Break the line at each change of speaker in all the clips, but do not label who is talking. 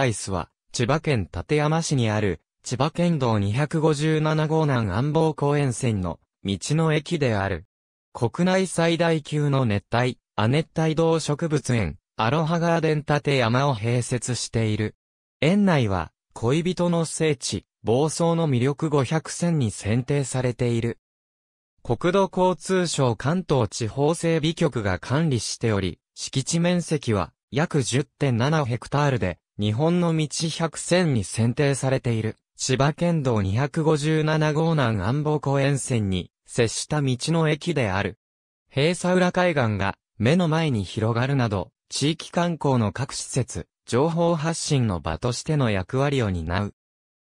アイスは、千葉県館山市にある、千葉県道257号南安房公園線の道の駅である。国内最大級の熱帯、亜熱帯動植物園、アロハガーデン館山を併設している。園内は、恋人の聖地、房総の魅力500選に選定されている。国土交通省関東地方整備局が管理しており、敷地面積は約10.7ヘクタールで、日本の道100選に選定されている、千葉県道257号南安保公園線に接した道の駅である。閉鎖浦海岸が目の前に広がるなど、地域観光の各施設、情報発信の場としての役割を担う。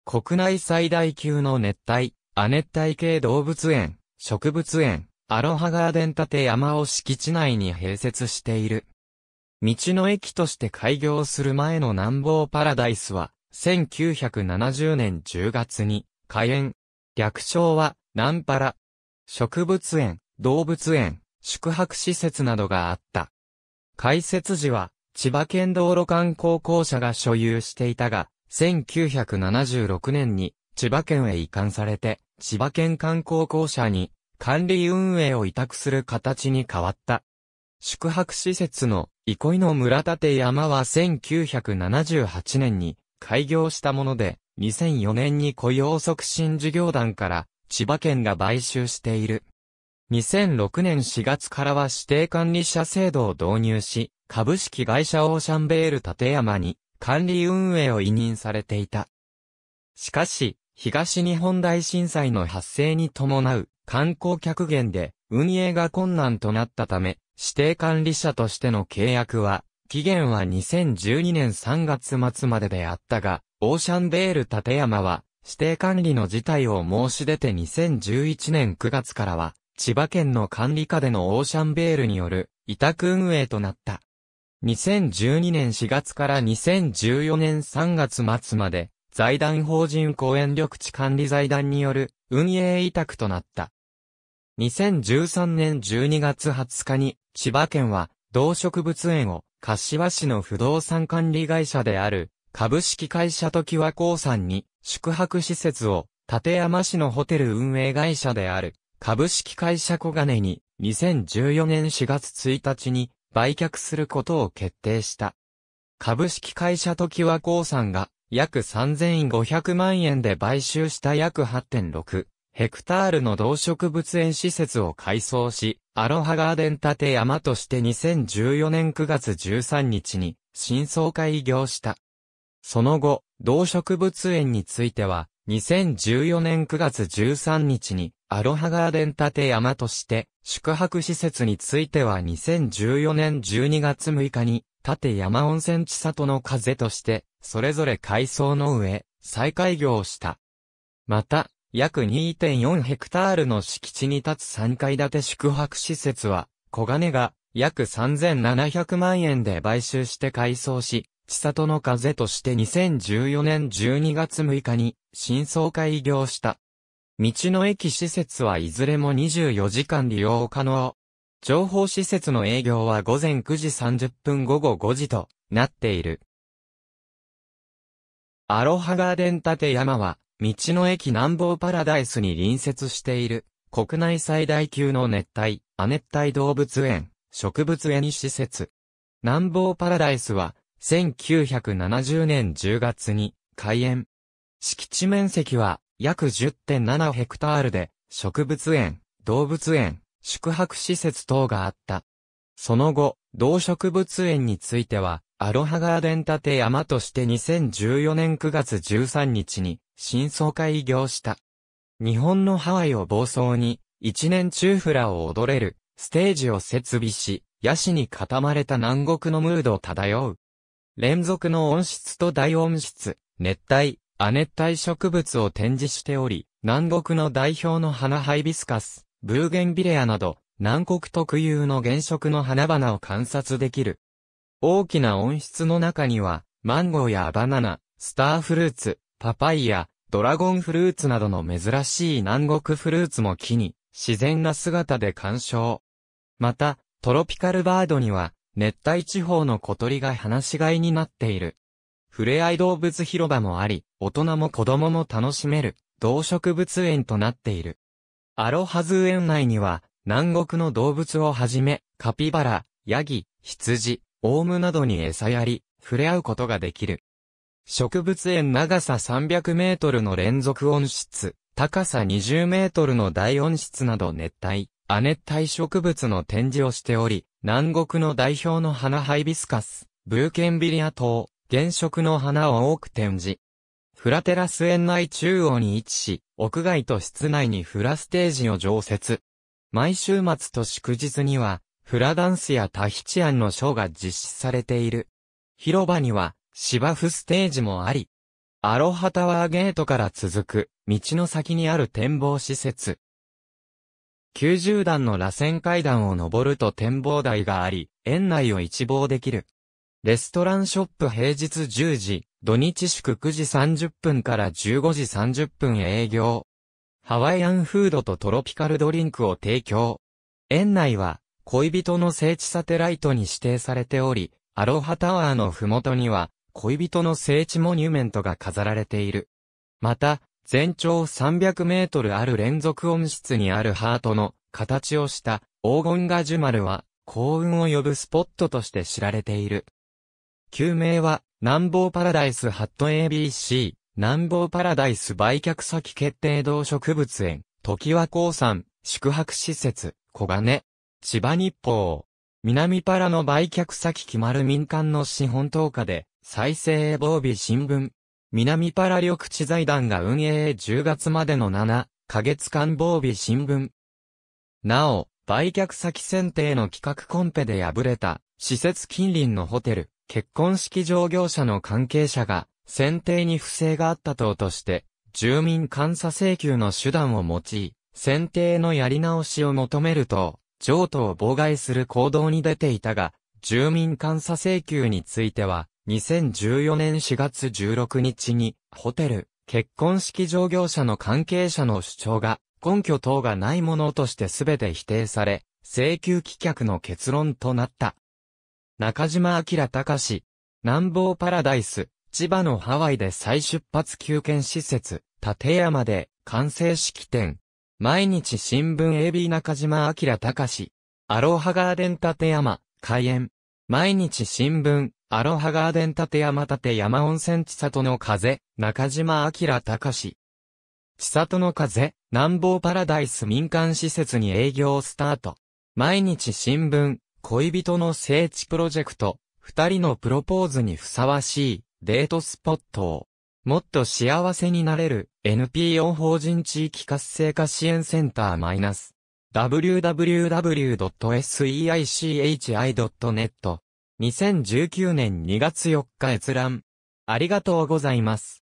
国内最大級の熱帯、亜熱帯系動物園、植物園、アロハガーデン建山を敷地内に併設している。道の駅として開業する前の南房パラダイスは、1970年10月に、開園。略称は、南パラ。植物園、動物園、宿泊施設などがあった。開設時は、千葉県道路観光校舎が所有していたが、1976年に千葉県へ移管されて、千葉県観光公社に管理運営を委託する形に変わった。宿泊施設の憩いの村立山は1978年に開業したもので、2004年に雇用促進事業団から千葉県が買収している。2006年4月からは指定管理者制度を導入し、株式会社オーシャンベール立山に管理運営を委任されていた。しかし、東日本大震災の発生に伴う観光客減で運営が困難となったため、指定管理者としての契約は、期限は2012年3月末までであったが、オーシャンベール立山は、指定管理の事態を申し出て2011年9月からは、千葉県の管理下でのオーシャンベールによる委託運営となった。2012年4月から2014年3月末まで、財団法人公園緑地管理財団による運営委託となった。2013年12月20日に、千葉県は、動植物園を、柏市の不動産管理会社である、株式会社時和興産に、宿泊施設を、立山市のホテル運営会社である、株式会社小金に、2014年4月1日に、売却することを決定した。株式会社時和興産が、約3500万円で買収した約8.6ヘクタールの動植物園施設を改装し、アロハガーデン建山として2014年9月13日に、新総会業した。その後、動植物園については、2014年9月13日に、アロハガーデン建山として、宿泊施設については2014年12月6日に、立山温泉地里の風として、それぞれ改装の上、再開業した。また、約2.4ヘクタールの敷地に立つ3階建て宿泊施設は、小金が約3700万円で買収して改装し、千里の風として2014年12月6日に新装開業した。道の駅施設はいずれも24時間利用可能。情報施設の営業は午前9時30分午後5時となっている。アロハガーデン立山は道の駅南房パラダイスに隣接している、国内最大級の熱帯、亜熱帯動物園、植物園施設。南房パラダイスは、1970年10月に開園。敷地面積は約10.7ヘクタールで、植物園、動物園、宿泊施設等があった。その後、動植物園については、アロハガーデン建山として2014年9月13日に、新総会業した。日本のハワイを暴走に、一年中フラを踊れる、ステージを設備し、ヤシに固まれた南国のムードを漂う。連続の温室と大温室、熱帯、亜熱帯植物を展示しており、南国の代表の花ハイビスカス、ブーゲンビレアなど、南国特有の原色の花々を観察できる。大きな温室の中には、マンゴーやバナナ、スターフルーツ、パパイヤ、ドラゴンフルーツなどの珍しい南国フルーツも木に、自然な姿で鑑賞。また、トロピカルバードには、熱帯地方の小鳥が放し飼いになっている。ふれあい動物広場もあり、大人も子供も楽しめる、動植物園となっている。アロハズ園内には、南国の動物をはじめ、カピバラ、ヤギ、羊、オウムなどに餌やり、触れ合うことができる。植物園長さ300メートルの連続温室、高さ20メートルの大温室など熱帯、亜熱帯植物の展示をしており、南国の代表の花ハイビスカス、ブーケンビリア等、原色の花を多く展示。フラテラス園内中央に位置し、屋外と室内にフラステージを常設。毎週末と祝日には、フラダンスやタヒチアンのショーが実施されている。広場には芝生ステージもあり、アロハタワーゲートから続く道の先にある展望施設。90段の螺旋階段を登ると展望台があり、園内を一望できる。レストランショップ平日10時、土日祝9時30分から15時30分営業。ハワイアンフードとトロピカルドリンクを提供。園内は恋人の聖地サテライトに指定されており、アロハタワーの麓には、恋人の聖地モニュメントが飾られている。また、全長300メートルある連続音室にあるハートの形をした黄金ガジュマルは幸運を呼ぶスポットとして知られている。旧名は南方パラダイスハット ABC 南方パラダイス売却先決定動植物園、時和鉱山、宿泊施設、小金、千葉日報。南パラの売却先決まる民間の資本投下で、再生へ防備新聞。南パラ緑地財団が運営へ10月までの7、ヶ月間防備新聞。なお、売却先選定の企画コンペで敗れた、施設近隣のホテル、結婚式場業者の関係者が、選定に不正があった等として、住民監査請求の手段を用い、選定のやり直しを求めると、譲渡を妨害する行動に出ていたが、住民監査請求については、2014年4月16日に、ホテル、結婚式場業者の関係者の主張が、根拠等がないものとして全て否定され、請求棄却の結論となった。中島明隆、南房パラダイス、千葉のハワイで再出発休憩施設、立山で完成式典、毎日新聞 AB 中島明隆。アロハガーデン立山、開園。毎日新聞、アロハガーデン立山立山温泉千里の風、中島明隆。千里の風、南方パラダイス民間施設に営業スタート。毎日新聞、恋人の聖地プロジェクト、二人のプロポーズにふさわしい、デートスポットを。もっと幸せになれる NPO 法人地域活性化支援センター -www.seichi.net 2019年2月4日閲覧ありがとうございます。